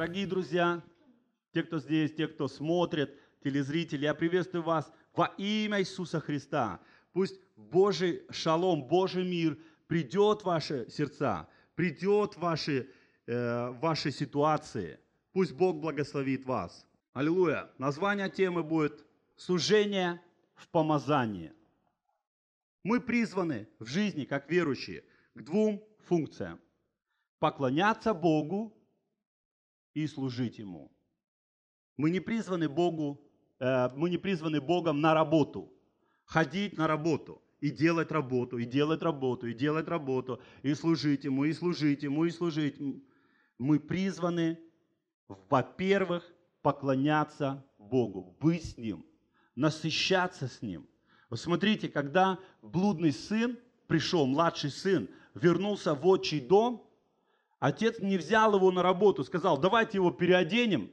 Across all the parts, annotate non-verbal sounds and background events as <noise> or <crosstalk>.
Дорогие друзья, те, кто здесь, те, кто смотрит, телезрители, я приветствую вас во имя Иисуса Христа. Пусть Божий шалом, Божий мир придет в ваши сердца, придет в ваши, э, ваши ситуации. Пусть Бог благословит вас. Аллилуйя. Название темы будет «Служение в помазании». Мы призваны в жизни, как верующие, к двум функциям. Поклоняться Богу и служить Ему. Мы не призваны Богу, э, мы не призваны Богом на работу, ходить на работу и делать работу, и делать работу, и делать работу, и служить Ему, и служить Ему, и служить. Мы призваны, во-первых, поклоняться Богу, быть с Ним, насыщаться с Ним. Вот смотрите, когда блудный сын пришел, младший сын, вернулся в отчий дом – Отец не взял его на работу, сказал, давайте его переоденем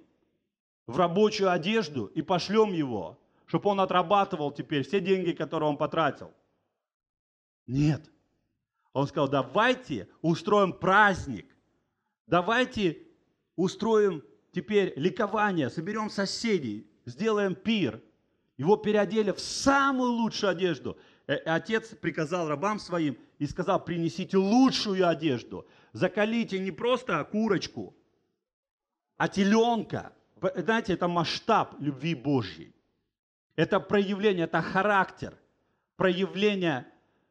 в рабочую одежду и пошлем его, чтобы он отрабатывал теперь все деньги, которые он потратил. Нет. Он сказал, давайте устроим праздник, давайте устроим теперь ликование, соберем соседей, сделаем пир. Его переодели в самую лучшую одежду. и э, э, Отец приказал рабам своим, и сказал, принесите лучшую одежду. Закалите не просто курочку, а теленка. Знаете, это масштаб любви Божьей. Это проявление, это характер, проявление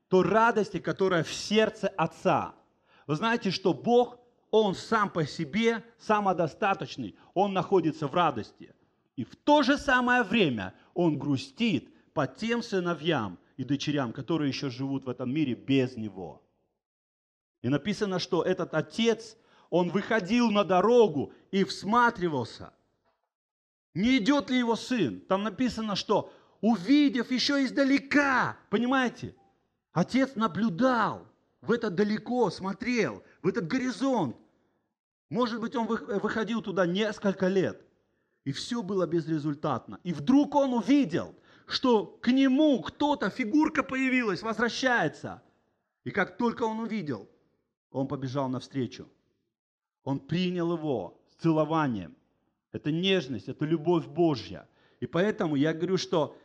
той радости, которая в сердце Отца. Вы знаете, что Бог, Он сам по себе самодостаточный, Он находится в радости. И в то же самое время Он грустит по тем сыновьям, и дочерям, которые еще живут в этом мире без Него. И написано, что этот отец, он выходил на дорогу и всматривался, не идет ли его сын. Там написано, что увидев еще издалека, понимаете, отец наблюдал, в это далеко смотрел, в этот горизонт. Может быть, он выходил туда несколько лет, и все было безрезультатно. И вдруг он увидел – что к нему кто-то, фигурка появилась, возвращается. И как только он увидел, он побежал навстречу. Он принял его с целованием. Это нежность, это любовь Божья. И поэтому я говорю, что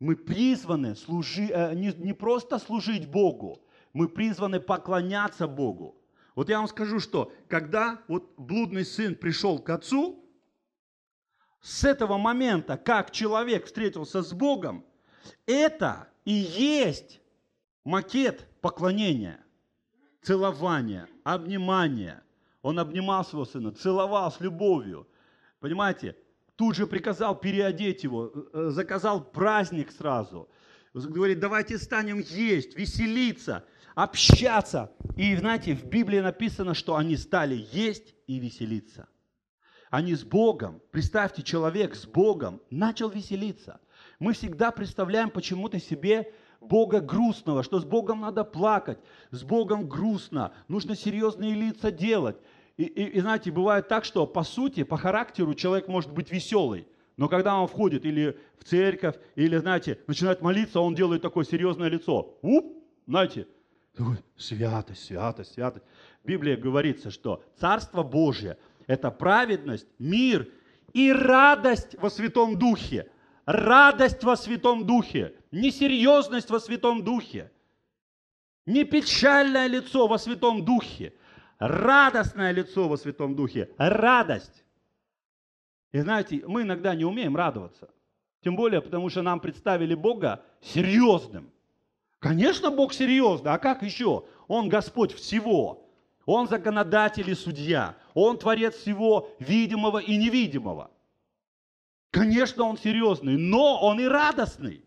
мы призваны служи, э, не, не просто служить Богу, мы призваны поклоняться Богу. Вот я вам скажу, что когда вот блудный сын пришел к отцу, с этого момента, как человек встретился с Богом, это и есть макет поклонения, целования, обнимания. Он обнимал своего сына, целовал с любовью. Понимаете, тут же приказал переодеть его, э, э, заказал праздник сразу. Говорит, давайте станем есть, веселиться, общаться. И знаете, в Библии написано, что они стали есть и веселиться – а не с Богом. Представьте, человек с Богом начал веселиться. Мы всегда представляем почему-то себе Бога грустного, что с Богом надо плакать, с Богом грустно, нужно серьезные лица делать. И, и, и знаете, бывает так, что по сути, по характеру человек может быть веселый, но когда он входит или в церковь, или, знаете, начинает молиться, он делает такое серьезное лицо. Уп, знаете, святость, святость, святость. В Библии говорится, что Царство Божье – это праведность, мир и радость во Святом Духе. Радость во Святом Духе, несерьезность во Святом Духе, не печальное лицо во Святом Духе, радостное лицо во Святом Духе, радость. И знаете, мы иногда не умеем радоваться. Тем более, потому что нам представили Бога серьезным. Конечно, Бог серьезный, а как еще? Он Господь всего. Он законодатель и судья. Он творец всего видимого и невидимого. Конечно, он серьезный, но он и радостный.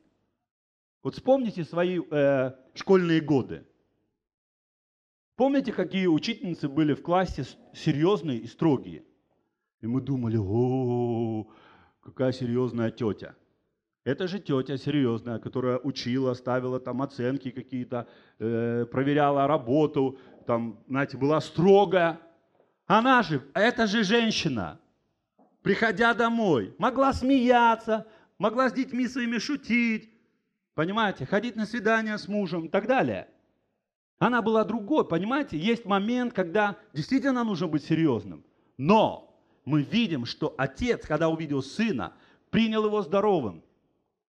Вот вспомните свои э, школьные годы. Помните, какие учительницы были в классе серьезные и строгие? И мы думали, о, какая серьезная тетя. Это же тетя серьезная, которая учила, ставила там оценки какие-то, э, проверяла работу, там, знаете, была строгая. Она же, это же женщина, приходя домой, могла смеяться, могла с детьми своими шутить, понимаете, ходить на свидания с мужем и так далее. Она была другой, понимаете? Есть момент, когда действительно нужно быть серьезным. Но мы видим, что отец, когда увидел сына, принял его здоровым,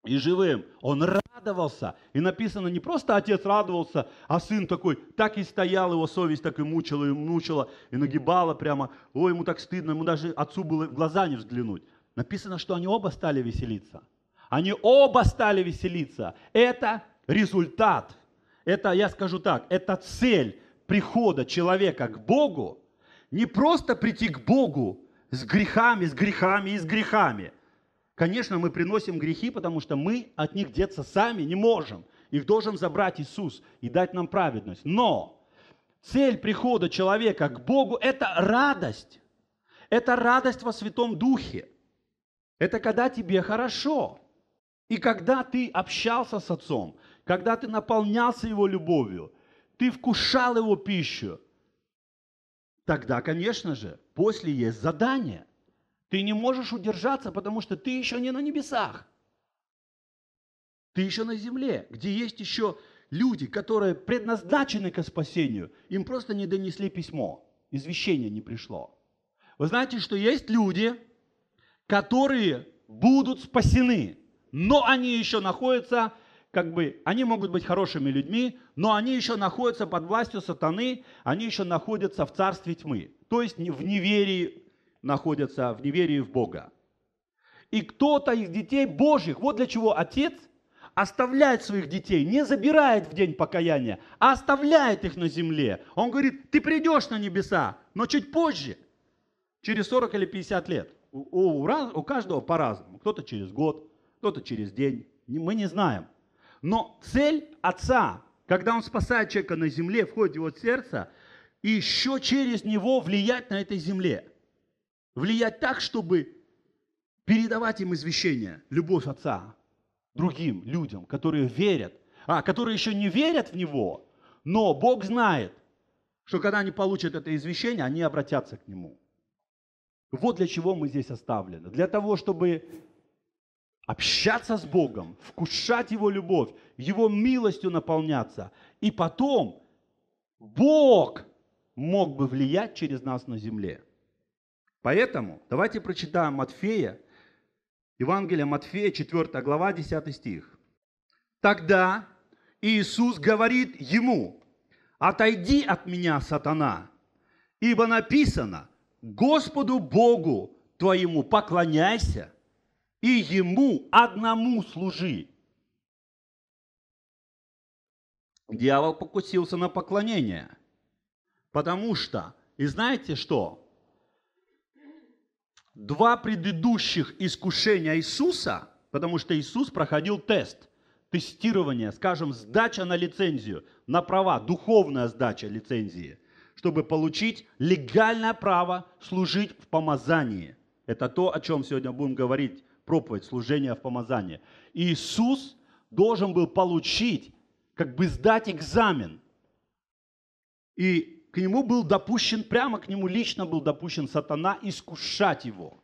и живым. Он радовался. И написано, не просто отец радовался, а сын такой, так и стоял, его совесть так и мучила, и мучила, и нагибала прямо. Ой, ему так стыдно, ему даже отцу было в глаза не взглянуть. Написано, что они оба стали веселиться. Они оба стали веселиться. Это результат. Это, я скажу так, это цель прихода человека к Богу. Не просто прийти к Богу с грехами, с грехами и с грехами – Конечно, мы приносим грехи, потому что мы от них деться сами не можем. Их должен забрать Иисус и дать нам праведность. Но цель прихода человека к Богу – это радость. Это радость во Святом Духе. Это когда тебе хорошо. И когда ты общался с Отцом, когда ты наполнялся Его любовью, ты вкушал Его пищу, тогда, конечно же, после есть задание – ты не можешь удержаться, потому что ты еще не на небесах. Ты еще на земле, где есть еще люди, которые предназначены к спасению. Им просто не донесли письмо, извещение не пришло. Вы знаете, что есть люди, которые будут спасены, но они еще находятся, как бы, они могут быть хорошими людьми, но они еще находятся под властью сатаны, они еще находятся в царстве тьмы, то есть в неверии находятся в неверии в Бога. И кто-то из детей Божьих, вот для чего Отец оставляет своих детей, не забирает в день покаяния, а оставляет их на земле. Он говорит, ты придешь на небеса, но чуть позже, через 40 или 50 лет. У, у, у каждого по-разному. Кто-то через год, кто-то через день. Мы не знаем. Но цель Отца, когда Он спасает человека на земле, входит в его сердце, и еще через него влиять на этой земле – влиять так, чтобы передавать им извещение, любовь Отца другим людям, которые верят, а, которые еще не верят в Него, но Бог знает, что когда они получат это извещение, они обратятся к Нему. Вот для чего мы здесь оставлены. Для того, чтобы общаться с Богом, вкушать Его любовь, Его милостью наполняться. И потом Бог мог бы влиять через нас на земле. Поэтому давайте прочитаем Матфея, Евангелие Матфея, 4 глава, 10 стих. Тогда Иисус говорит ему, «Отойди от меня, сатана, ибо написано, Господу Богу твоему поклоняйся и Ему одному служи». Дьявол покусился на поклонение, потому что, и знаете что, два предыдущих искушения Иисуса, потому что Иисус проходил тест, тестирование, скажем, сдача на лицензию, на права, духовная сдача лицензии, чтобы получить легальное право служить в помазании. Это то, о чем сегодня будем говорить, проповедь служения в помазании. Иисус должен был получить, как бы сдать экзамен. И к нему был допущен, прямо к нему лично был допущен сатана искушать его.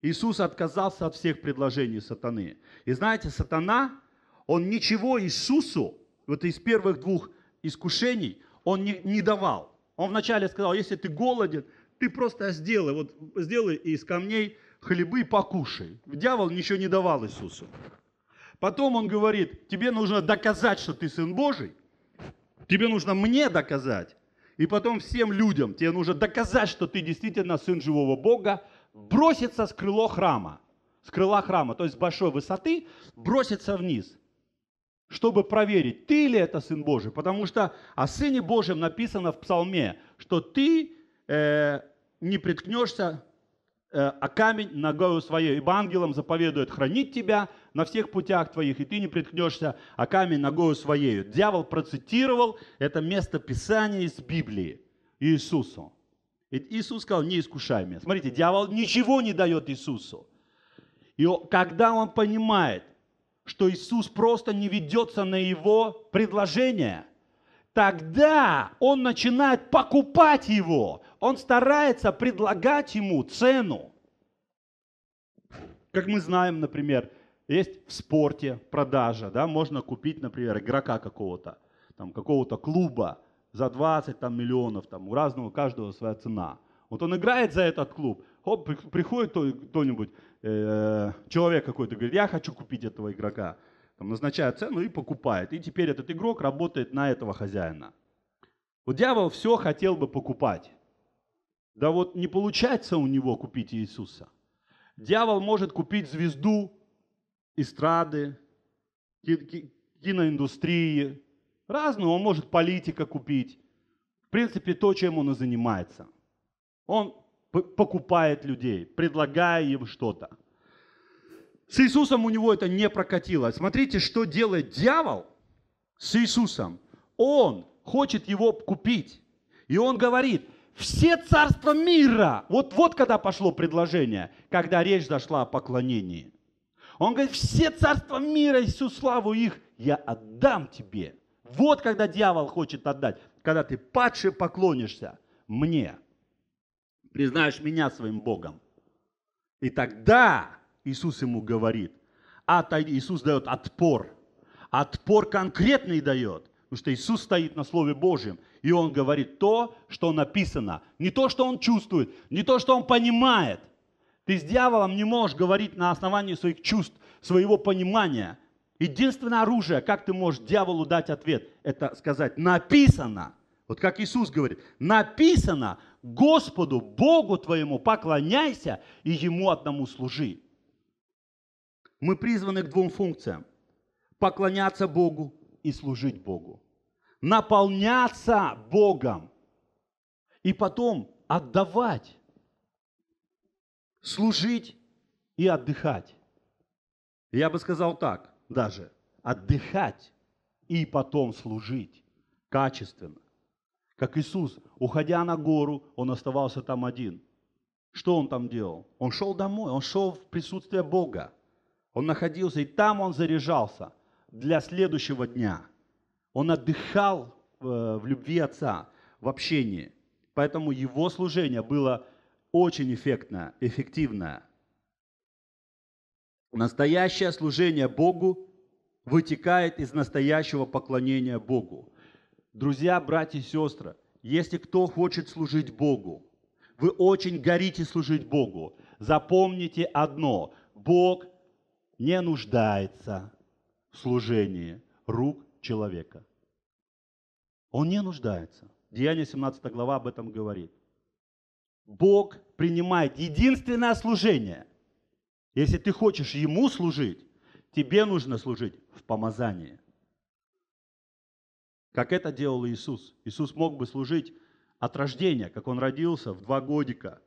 Иисус отказался от всех предложений сатаны. И знаете, сатана, он ничего Иисусу, вот из первых двух искушений, он не, не давал. Он вначале сказал, если ты голоден, ты просто сделай, вот сделай из камней хлебы и покушай. Дьявол ничего не давал Иисусу. Потом он говорит, тебе нужно доказать, что ты Сын Божий – Тебе нужно мне доказать. И потом всем людям тебе нужно доказать, что ты действительно сын живого Бога, броситься с крыло храма, с крыла храма, то есть с большой высоты, броситься вниз, чтобы проверить, ты ли это Сын Божий. Потому что о Сыне Божьем написано в Псалме, что ты э, не приткнешься э, о камень ногою своей, ибо ангелам заповедует хранить тебя, на всех путях твоих, и ты не приткнешься а камень ногою своею». Дьявол процитировал это место Писания из Библии Иисусу. И Иисус сказал, не искушай меня. Смотрите, дьявол ничего не дает Иисусу. И когда он понимает, что Иисус просто не ведется на его предложение, тогда он начинает покупать его. Он старается предлагать ему цену. Как мы знаем, например, есть в спорте продажа, да, можно купить, например, игрока какого-то, там, какого-то клуба за 20 там, миллионов, там, у разного, у каждого своя цена. Вот он играет за этот клуб, хоп, приходит кто-нибудь, э, человек какой-то, говорит, я хочу купить этого игрока, там, назначает цену и покупает. И теперь этот игрок работает на этого хозяина. Вот дьявол все хотел бы покупать. Да вот не получается у него купить Иисуса. Дьявол может купить звезду эстрады, киноиндустрии, разного, он может политика купить. В принципе, то, чем он и занимается. Он покупает людей, предлагая им что-то. С Иисусом у него это не прокатило. Смотрите, что делает дьявол с Иисусом. Он хочет его купить. И он говорит, все царства мира. Вот, вот когда пошло предложение, когда речь зашла о поклонении. Он говорит, все царства мира и всю славу их я отдам тебе. Вот когда дьявол хочет отдать, когда ты падше поклонишься мне, признаешь меня своим Богом. И тогда Иисус ему говорит, отойди, Иисус дает отпор, отпор конкретный дает, потому что Иисус стоит на Слове Божьем, и Он говорит то, что написано, не то, что Он чувствует, не то, что Он понимает – ты с дьяволом не можешь говорить на основании своих чувств, своего понимания. Единственное оружие, как ты можешь дьяволу дать ответ, это сказать «написано». Вот как Иисус говорит, написано Господу, Богу твоему поклоняйся и Ему одному служи. Мы призваны к двум функциям. Поклоняться Богу и служить Богу. Наполняться Богом. И потом отдавать служить и отдыхать. Я бы сказал так даже. Отдыхать и потом служить качественно. Как Иисус, уходя на гору, он оставался там один. Что он там делал? Он шел домой, он шел в присутствие Бога. Он находился, и там он заряжался для следующего дня. Он отдыхал э, в любви Отца, в общении. Поэтому его служение было очень эффектно, эффективно. Настоящее служение Богу вытекает из настоящего поклонения Богу. Друзья, братья и сестры, если кто хочет служить Богу, вы очень горите служить Богу, запомните одно, Бог не нуждается в служении рук человека. Он не нуждается. Деяние 17 глава об этом говорит. Бог принимает единственное служение. Если ты хочешь Ему служить, тебе нужно служить в помазании. Как это делал Иисус. Иисус мог бы служить от рождения, как он родился в два годика.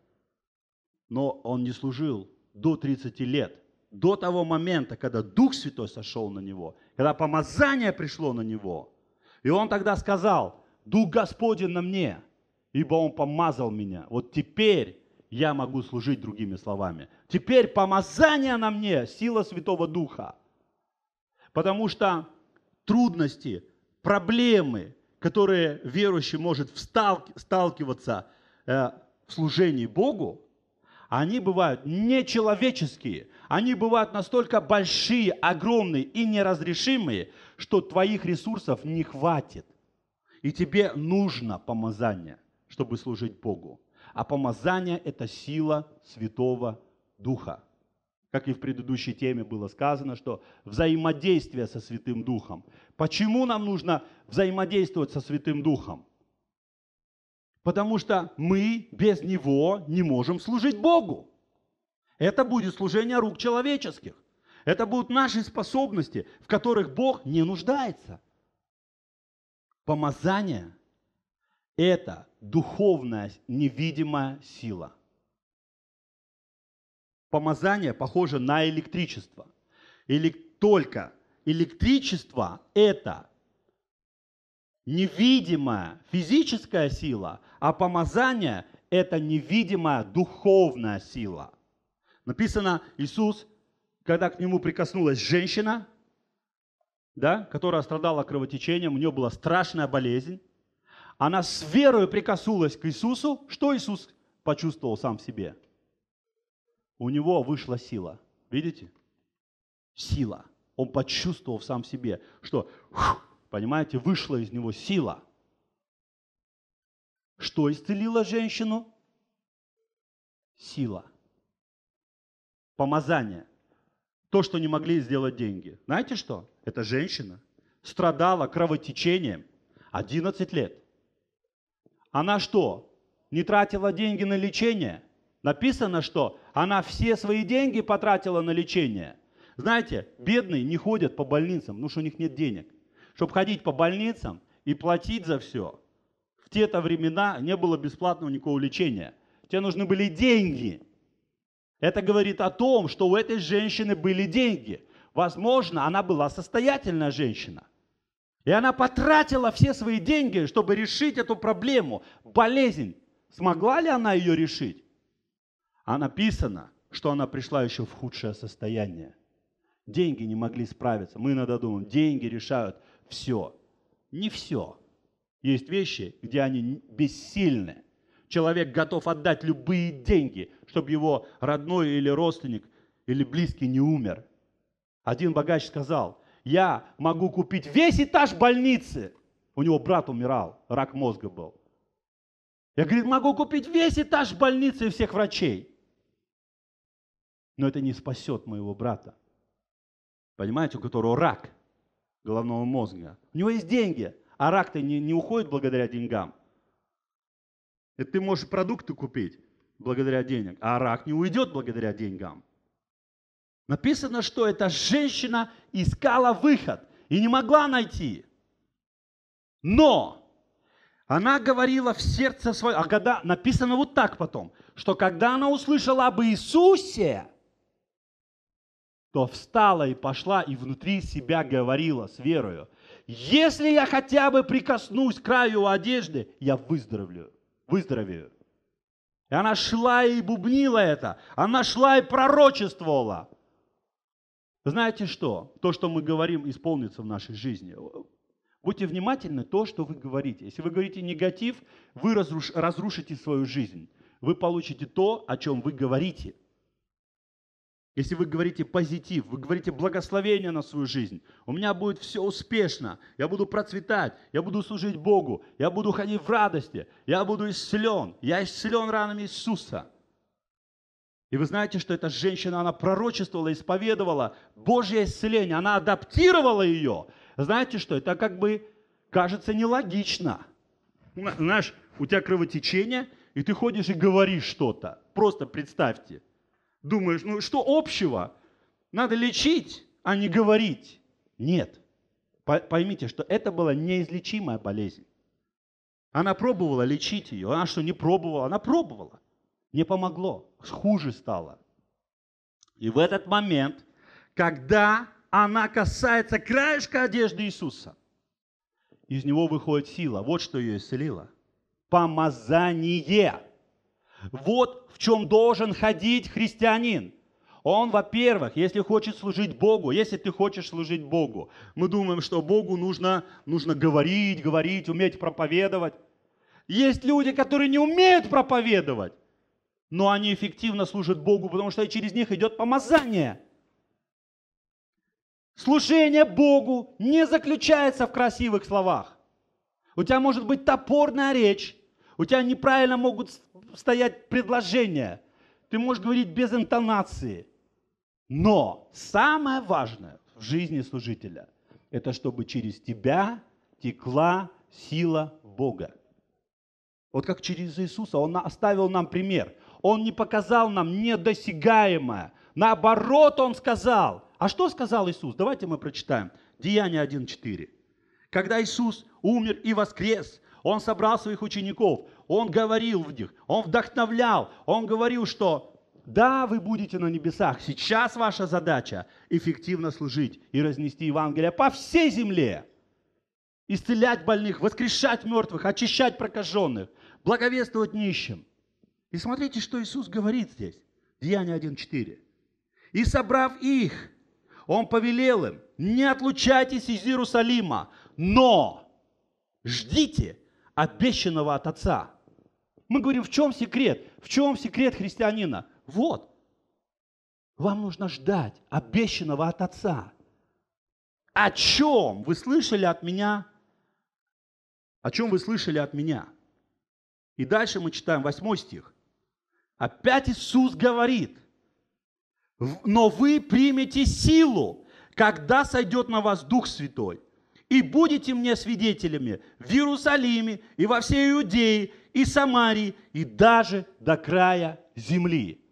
Но он не служил до 30 лет, до того момента, когда Дух Святой сошел на него, когда помазание пришло на него. И он тогда сказал, Дух Господень на мне – ибо Он помазал меня. Вот теперь я могу служить другими словами. Теперь помазание на мне, сила Святого Духа. Потому что трудности, проблемы, которые верующий может сталкиваться э, в служении Богу, они бывают нечеловеческие, они бывают настолько большие, огромные и неразрешимые, что твоих ресурсов не хватит. И тебе нужно помазание – чтобы служить Богу. А помазание – это сила Святого Духа. Как и в предыдущей теме было сказано, что взаимодействие со Святым Духом. Почему нам нужно взаимодействовать со Святым Духом? Потому что мы без Него не можем служить Богу. Это будет служение рук человеческих. Это будут наши способности, в которых Бог не нуждается. Помазание – это духовная невидимая сила. Помазание похоже на электричество. Или только электричество – это невидимая физическая сила, а помазание – это невидимая духовная сила. Написано, Иисус, когда к нему прикоснулась женщина, да, которая страдала кровотечением, у нее была страшная болезнь, она с верою прикоснулась к Иисусу. Что Иисус почувствовал сам в себе? У него вышла сила. Видите? Сила. Он почувствовал сам в себе, что, понимаете, вышла из него сила. Что исцелило женщину? Сила. Помазание. То, что не могли сделать деньги. Знаете что? Эта женщина страдала кровотечением 11 лет она что, не тратила деньги на лечение? Написано, что она все свои деньги потратила на лечение. Знаете, бедные не ходят по больницам, потому что у них нет денег. Чтобы ходить по больницам и платить за все, в те-то времена не было бесплатного никакого лечения. Тебе нужны были деньги. Это говорит о том, что у этой женщины были деньги. Возможно, она была состоятельная женщина. И она потратила все свои деньги, чтобы решить эту проблему, болезнь. Смогла ли она ее решить? А написано, что она пришла еще в худшее состояние. Деньги не могли справиться. Мы иногда думаем, деньги решают все. Не все. Есть вещи, где они бессильны. Человек готов отдать любые деньги, чтобы его родной или родственник или близкий не умер. Один богач сказал, я могу купить весь этаж больницы. У него брат умирал, рак мозга был. Я, говорит, могу купить весь этаж больницы и всех врачей. Но это не спасет моего брата. Понимаете, у которого рак головного мозга. У него есть деньги, а рак-то не, не уходит благодаря деньгам. Это ты можешь продукты купить благодаря деньгам, а рак не уйдет благодаря деньгам. Написано, что эта женщина искала выход и не могла найти. Но она говорила в сердце свое, а когда написано вот так потом, что когда она услышала об Иисусе, то встала и пошла и внутри себя говорила с верою, если я хотя бы прикоснусь к краю одежды, я выздоровлю, выздоровею. И она шла и бубнила это, она шла и пророчествовала – знаете что? То, что мы говорим, исполнится в нашей жизни. Будьте внимательны то, что вы говорите. Если вы говорите негатив, вы разруш, разрушите свою жизнь. Вы получите то, о чем вы говорите. Если вы говорите позитив, вы говорите благословение на свою жизнь, у меня будет все успешно, я буду процветать, я буду служить Богу, я буду ходить в радости, я буду исцелен, я исцелен ранами Иисуса – и вы знаете, что эта женщина, она пророчествовала, исповедовала Божье исцеление, она адаптировала ее. Знаете что, это как бы кажется нелогично. Знаешь, у тебя кровотечение, и ты ходишь и говоришь что-то. Просто представьте. Думаешь, ну что общего? Надо лечить, а не говорить. Нет. Поймите, что это была неизлечимая болезнь. Она пробовала лечить ее. Она что, не пробовала? Она пробовала. Не помогло, хуже стало. И в этот момент, когда она касается краешка одежды Иисуса, из него выходит сила. Вот что ее исцелило. Помазание. Вот в чем должен ходить христианин. Он, во-первых, если хочет служить Богу, если ты хочешь служить Богу, мы думаем, что Богу нужно, нужно говорить, говорить, уметь проповедовать. Есть люди, которые не умеют проповедовать но они эффективно служат Богу, потому что через них идет помазание. Служение Богу не заключается в красивых словах. У тебя может быть топорная речь, у тебя неправильно могут стоять предложения, ты можешь говорить без интонации. Но самое важное в жизни служителя – это чтобы через тебя текла сила Бога. Вот как через Иисуса Он оставил нам пример. Он не показал нам недосягаемое. Наоборот, Он сказал. А что сказал Иисус? Давайте мы прочитаем. Деяние 1.4. Когда Иисус умер и воскрес, Он собрал своих учеников, Он говорил в них, Он вдохновлял, Он говорил, что да, вы будете на небесах. Сейчас ваша задача эффективно служить и разнести Евангелие по всей земле. Исцелять больных, воскрешать мертвых, очищать прокаженных, благовествовать нищим. И смотрите, что Иисус говорит здесь. Деяние 1.4. «И собрав их, Он повелел им, не отлучайтесь из Иерусалима, но ждите обещанного от Отца». Мы говорим, в чем секрет? В чем секрет христианина? Вот. Вам нужно ждать обещанного от Отца. О чем вы слышали от меня? О чем вы слышали от меня? И дальше мы читаем 8 стих. Опять Иисус говорит, но вы примете силу, когда сойдет на вас Дух Святой, и будете мне свидетелями в Иерусалиме и во всей Иудее и Самарии и даже до края земли.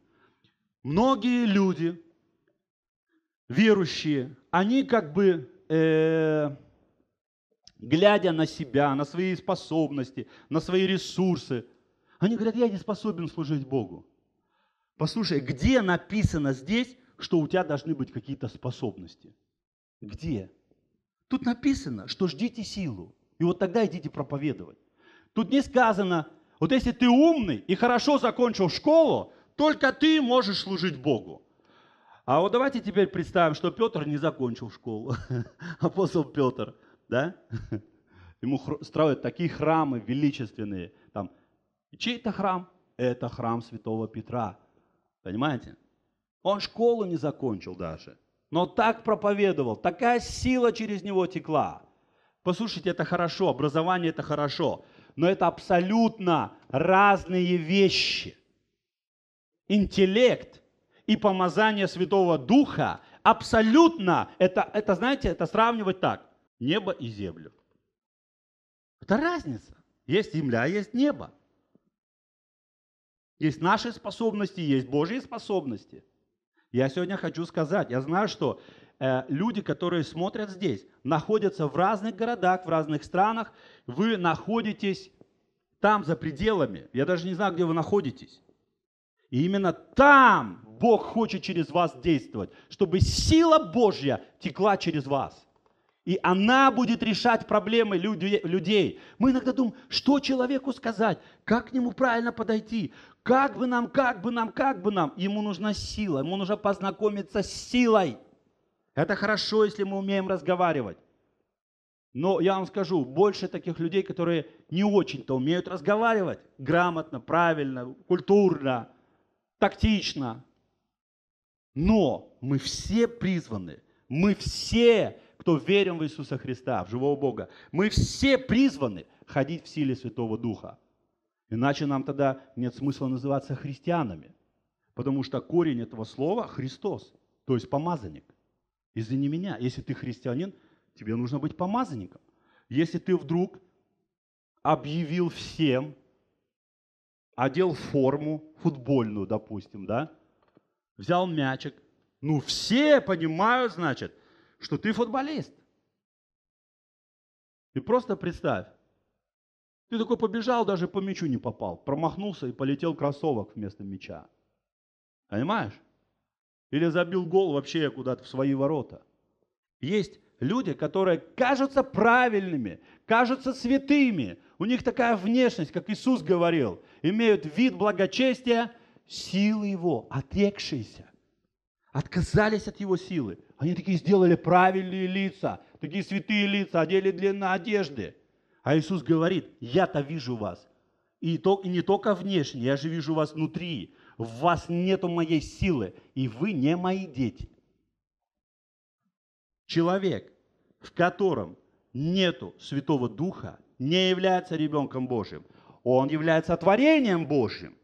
Многие люди, верующие, они как бы, э, глядя на себя, на свои способности, на свои ресурсы – они говорят, я не способен служить Богу. Послушай, где написано здесь, что у тебя должны быть какие-то способности? Где? Тут написано, что ждите силу, и вот тогда идите проповедовать. Тут не сказано, вот если ты умный и хорошо закончил школу, только ты можешь служить Богу. А вот давайте теперь представим, что Петр не закончил школу. <laughs> Апостол Петр, да? <laughs> Ему строят такие храмы величественные, там Чей это храм? Это храм святого Петра. Понимаете? Он школу не закончил даже. Но так проповедовал, такая сила через него текла. Послушайте, это хорошо, образование это хорошо, но это абсолютно разные вещи. Интеллект и помазание Святого Духа абсолютно, это, это знаете, это сравнивать так, небо и землю. Это разница. Есть земля, есть небо. Есть наши способности, есть Божьи способности. Я сегодня хочу сказать, я знаю, что э, люди, которые смотрят здесь, находятся в разных городах, в разных странах. Вы находитесь там, за пределами. Я даже не знаю, где вы находитесь. И именно там Бог хочет через вас действовать, чтобы сила Божья текла через вас. И она будет решать проблемы людей. Мы иногда думаем, что человеку сказать, как к нему правильно подойти, как бы нам, как бы нам, как бы нам. Ему нужна сила, ему нужно познакомиться с силой. Это хорошо, если мы умеем разговаривать. Но я вам скажу, больше таких людей, которые не очень-то умеют разговаривать грамотно, правильно, культурно, тактично. Но мы все призваны, мы все, кто верим в Иисуса Христа, в живого Бога, мы все призваны ходить в силе Святого Духа. Иначе нам тогда нет смысла называться христианами, потому что корень этого слова – Христос, то есть помазанник. Извини меня, если ты христианин, тебе нужно быть помазанником. Если ты вдруг объявил всем, одел форму футбольную, допустим, да, взял мячик, ну все понимают, значит, что ты футболист. И просто представь, ты такой побежал, даже по мячу не попал. Промахнулся и полетел кроссовок вместо мяча. Понимаешь? Или забил гол вообще куда-то в свои ворота. Есть люди, которые кажутся правильными, кажутся святыми. У них такая внешность, как Иисус говорил. Имеют вид благочестия, силы его, отрекшиеся. Отказались от его силы. Они такие сделали правильные лица, такие святые лица, одели длинные одежды – а Иисус говорит, я-то вижу вас. И, то, и не только внешне, я же вижу вас внутри. В вас нету моей силы, и вы не мои дети. Человек, в котором нету Святого Духа, не является ребенком Божьим. Он является творением Божьим.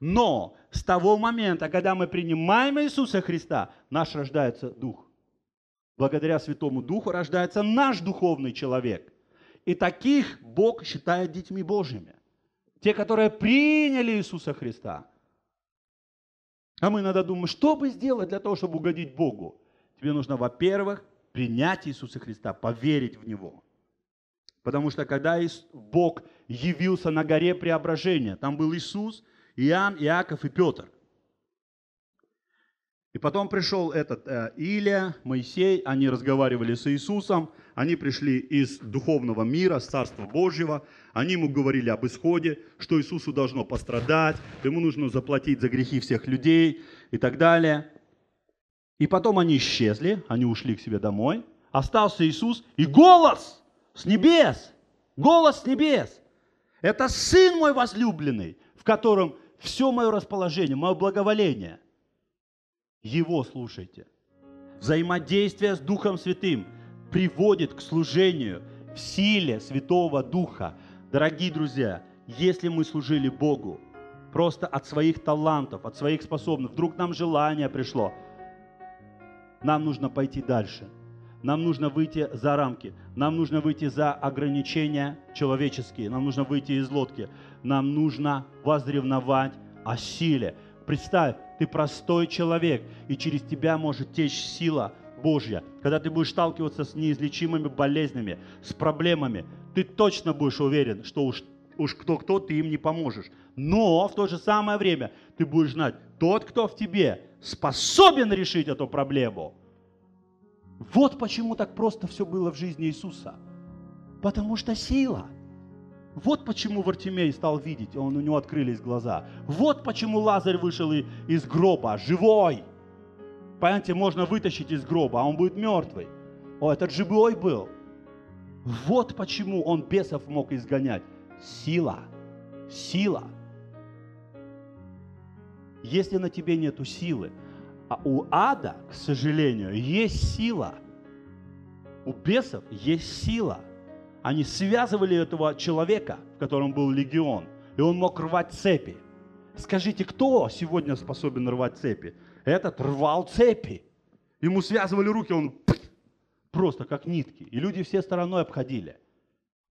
Но с того момента, когда мы принимаем Иисуса Христа, наш рождается Дух. Благодаря Святому Духу рождается наш духовный человек. И таких Бог считает детьми Божьими. Те, которые приняли Иисуса Христа. А мы иногда думаем, что бы сделать для того, чтобы угодить Богу? Тебе нужно, во-первых, принять Иисуса Христа, поверить в Него. Потому что когда Бог явился на горе преображения, там был Иисус, Иоанн, Иаков и Петр. И потом пришел этот э, Илия, Моисей, они разговаривали с Иисусом – они пришли из духовного мира, с Царства Божьего. Они ему говорили об исходе, что Иисусу должно пострадать, ему нужно заплатить за грехи всех людей и так далее. И потом они исчезли, они ушли к себе домой. Остался Иисус и голос с небес, голос с небес. Это Сын мой возлюбленный, в котором все мое расположение, мое благоволение. Его слушайте. Взаимодействие с Духом Святым приводит к служению в силе Святого Духа. Дорогие друзья, если мы служили Богу просто от своих талантов, от своих способностей, вдруг нам желание пришло, нам нужно пойти дальше. Нам нужно выйти за рамки, нам нужно выйти за ограничения человеческие, нам нужно выйти из лодки, нам нужно возревновать о силе. Представь, ты простой человек, и через тебя может течь сила – Божья, когда ты будешь сталкиваться с неизлечимыми болезнями, с проблемами, ты точно будешь уверен, что уж уж кто-кто, ты им не поможешь. Но в то же самое время ты будешь знать, тот, кто в тебе, способен решить эту проблему. Вот почему так просто все было в жизни Иисуса. Потому что сила. Вот почему Вартимей стал видеть, он, у него открылись глаза. Вот почему Лазарь вышел из гроба, живой – понимаете, можно вытащить из гроба, а он будет мертвый. О, этот живой был. Вот почему он бесов мог изгонять. Сила. Сила. Если на тебе нету силы, а у ада, к сожалению, есть сила. У бесов есть сила. Они связывали этого человека, в котором был легион, и он мог рвать цепи. Скажите, кто сегодня способен рвать цепи? этот рвал цепи. Ему связывали руки, он просто как нитки. И люди все стороной обходили.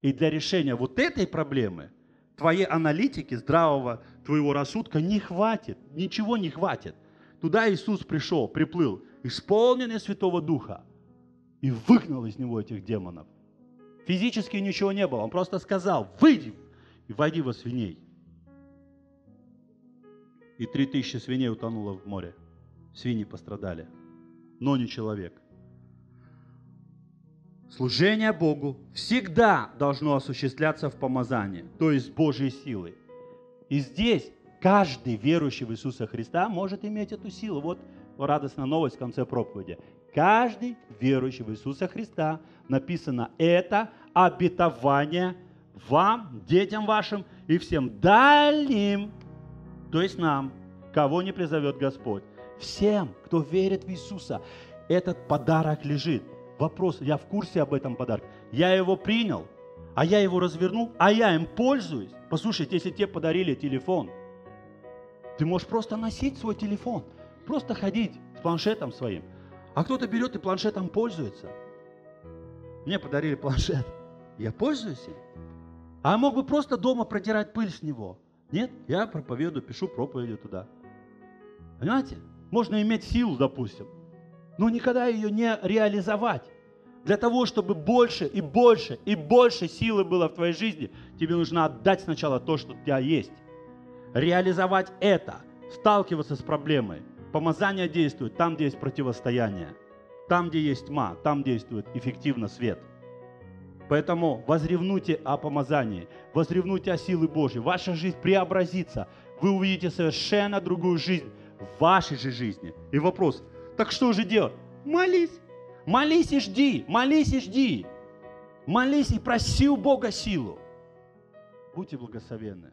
И для решения вот этой проблемы твоей аналитики, здравого твоего рассудка не хватит. Ничего не хватит. Туда Иисус пришел, приплыл, исполненный Святого Духа. И выгнал из него этих демонов. Физически ничего не было. Он просто сказал, выйди и войди во свиней. И три тысячи свиней утонуло в море свиньи пострадали, но не человек. Служение Богу всегда должно осуществляться в помазании, то есть Божьей силой. И здесь каждый верующий в Иисуса Христа может иметь эту силу. Вот радостная новость в конце проповеди. Каждый верующий в Иисуса Христа написано это обетование вам, детям вашим и всем дальним, то есть нам, кого не призовет Господь. Всем, кто верит в Иисуса, этот подарок лежит. Вопрос, я в курсе об этом подарке. Я его принял, а я его развернул, а я им пользуюсь. Послушайте, если тебе подарили телефон, ты можешь просто носить свой телефон, просто ходить с планшетом своим. А кто-то берет и планшетом пользуется. Мне подарили планшет. Я пользуюсь им. А я мог бы просто дома протирать пыль с него. Нет, я проповедую, пишу проповеди туда. Понимаете? Можно иметь силу, допустим, но никогда ее не реализовать. Для того, чтобы больше и больше и больше силы было в твоей жизни, тебе нужно отдать сначала то, что у тебя есть. Реализовать это, сталкиваться с проблемой. Помазание действует там, где есть противостояние. Там, где есть тьма, там действует эффективно свет. Поэтому возревнуйте о помазании, возревнуйте о силы Божьей. Ваша жизнь преобразится. Вы увидите совершенно другую жизнь, в вашей же жизни. И вопрос, так что же делать? Молись. Молись и жди, молись и жди. Молись и проси у Бога силу. Будьте благословенны.